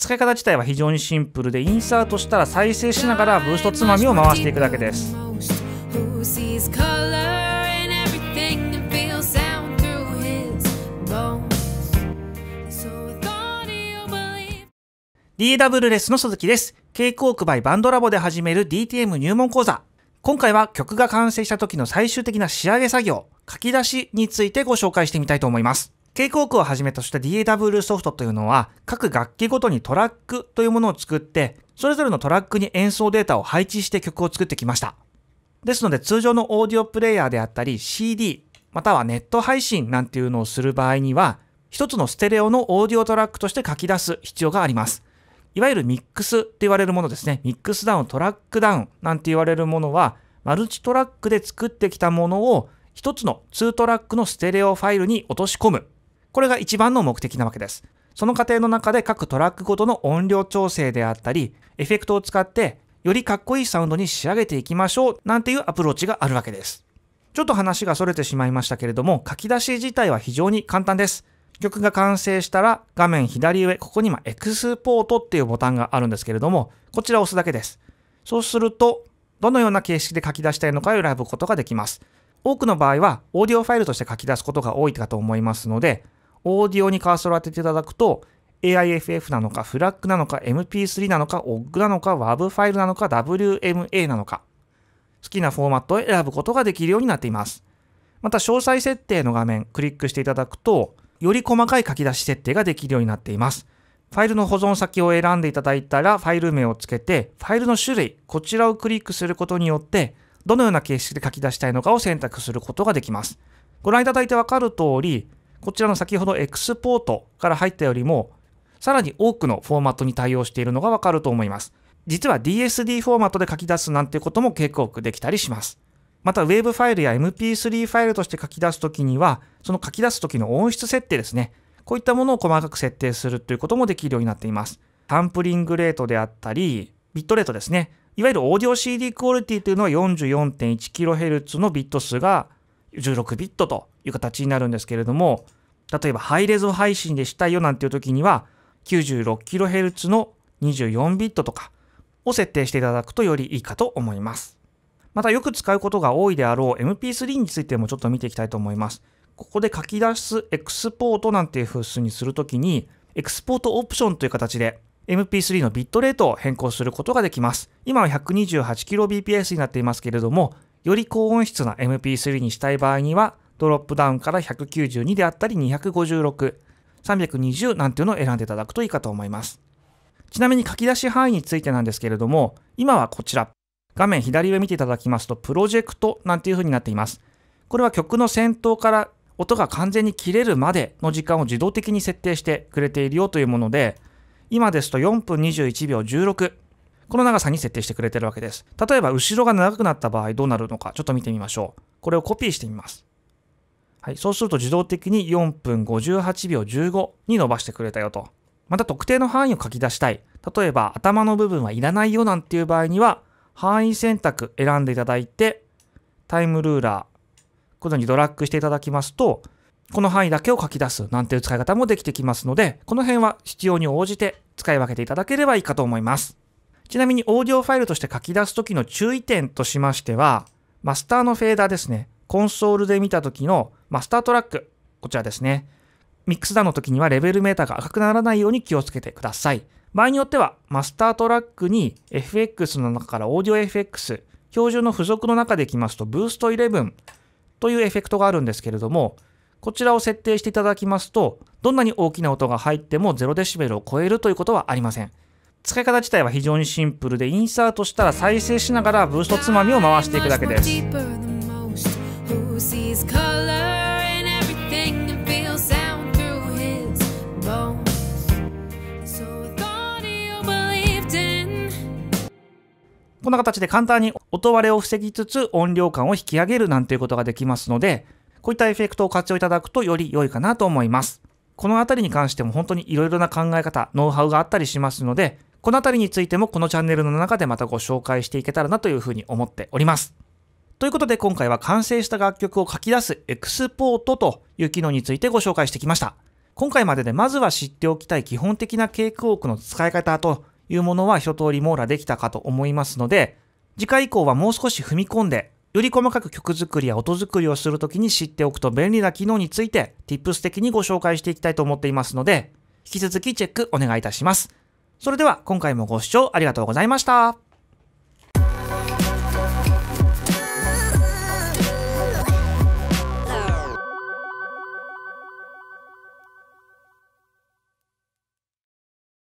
使い方自体は非常にシンプルでインサートしたら再生しながらブーストつまみを回していくだけです DW レスの鈴木です。K コークバイバンドラボで始める DTM 入門講座。今回は曲が完成した時の最終的な仕上げ作業、書き出しについてご紹介してみたいと思います。K コークをはじめとした DAW ソフトというのは、各楽器ごとにトラックというものを作って、それぞれのトラックに演奏データを配置して曲を作ってきました。ですので、通常のオーディオプレイヤーであったり、CD、またはネット配信なんていうのをする場合には、一つのステレオのオーディオトラックとして書き出す必要があります。いわゆるミックスって言われるものですね。ミックスダウン、トラックダウンなんて言われるものは、マルチトラックで作ってきたものを、一つの2トラックのステレオファイルに落とし込むこれが一番の目的なわけです。その過程の中で各トラックごとの音量調整であったり、エフェクトを使ってよりかっこいいサウンドに仕上げていきましょうなんていうアプローチがあるわけです。ちょっと話が逸れてしまいましたけれども、書き出し自体は非常に簡単です。曲が完成したら画面左上、ここに今エクスポートっていうボタンがあるんですけれども、こちらを押すだけです。そうすると、どのような形式で書き出したいのかを選ぶことができます。多くの場合は、オーディオファイルとして書き出すことが多いかと思いますので、オーディオにカーソルを当てていただくと、AIFF なのか、フラッグなのか、MP3 なのか、OG なのか、WAV ファイルなのか、WMA なのか、好きなフォーマットを選ぶことができるようになっています。また、詳細設定の画面、クリックしていただくと、より細かい書き出し設定ができるようになっています。ファイルの保存先を選んでいただいたら、ファイル名をつけて、ファイルの種類、こちらをクリックすることによって、どのような形式で書き出したいのかを選択することができます。ご覧いただいてわかる通り、こちらの先ほどエクスポートから入ったよりも、さらに多くのフォーマットに対応しているのがわかると思います。実は DSD フォーマットで書き出すなんてことも結構できたりします。また w e b ファイルや MP3 ファイルとして書き出すときには、その書き出すときの音質設定ですね。こういったものを細かく設定するということもできるようになっています。サンプリングレートであったり、ビットレートですね。いわゆるオーディオ CD クオリティというのは 44.1kHz のビット数が16ビットという形になるんですけれども、例えばハイレゾ配信でしたいよなんていう時には 96kHz の24ビットとかを設定していただくとよりいいかと思います。またよく使うことが多いであろう MP3 についてもちょっと見ていきたいと思います。ここで書き出すエクスポートなんていう風数にするときにエクスポートオプションという形で MP3 のビットレートを変更することができます。今は 128kbps になっていますけれども、より高音質な MP3 にしたい場合には、ドロップダウンから192であったり256、320なんていうのを選んでいただくといいかと思います。ちなみに書き出し範囲についてなんですけれども、今はこちら、画面左上見ていただきますと、プロジェクトなんていう風になっています。これは曲の先頭から音が完全に切れるまでの時間を自動的に設定してくれているよというもので、今ですと4分21秒16。この長さに設定してくれてるわけです。例えば、後ろが長くなった場合どうなるのか、ちょっと見てみましょう。これをコピーしてみます。はい、そうすると自動的に4分58秒15に伸ばしてくれたよと。また特定の範囲を書き出したい。例えば頭の部分はいらないよなんていう場合には、範囲選択選んでいただいて、タイムルーラー、このようにドラッグしていただきますと、この範囲だけを書き出すなんていう使い方もできてきますので、この辺は必要に応じて使い分けていただければいいかと思います。ちなみにオーディオファイルとして書き出す時の注意点としましては、マスターのフェーダーですね。コンソールで見た時のマスタートラック、こちらですね。ミックスダウンの時にはレベルメーターが赤くならないように気をつけてください。場合によっては、マスタートラックに FX の中からオーディオ FX、標準の付属の中でいきますと、ブースト11というエフェクトがあるんですけれども、こちらを設定していただきますと、どんなに大きな音が入っても 0dB を超えるということはありません。使い方自体は非常にシンプルでインサートしたら再生しながらブーストつまみを回していくだけですこんな形で簡単に音割れを防ぎつつ音量感を引き上げるなんていうことができますのでこういったエフェクトを活用いただくとより良いかなと思いますこの辺りに関しても本当にいろいろな考え方ノウハウがあったりしますのでこのあたりについてもこのチャンネルの中でまたご紹介していけたらなというふうに思っております。ということで今回は完成した楽曲を書き出すエクスポートという機能についてご紹介してきました。今回まででまずは知っておきたい基本的なケークウォークの使い方というものは一通り網羅できたかと思いますので、次回以降はもう少し踏み込んで、より細かく曲作りや音作りをするときに知っておくと便利な機能について、Tips 的にご紹介していきたいと思っていますので、引き続きチェックお願いいたします。それでは今回もご視聴ありがとうございました。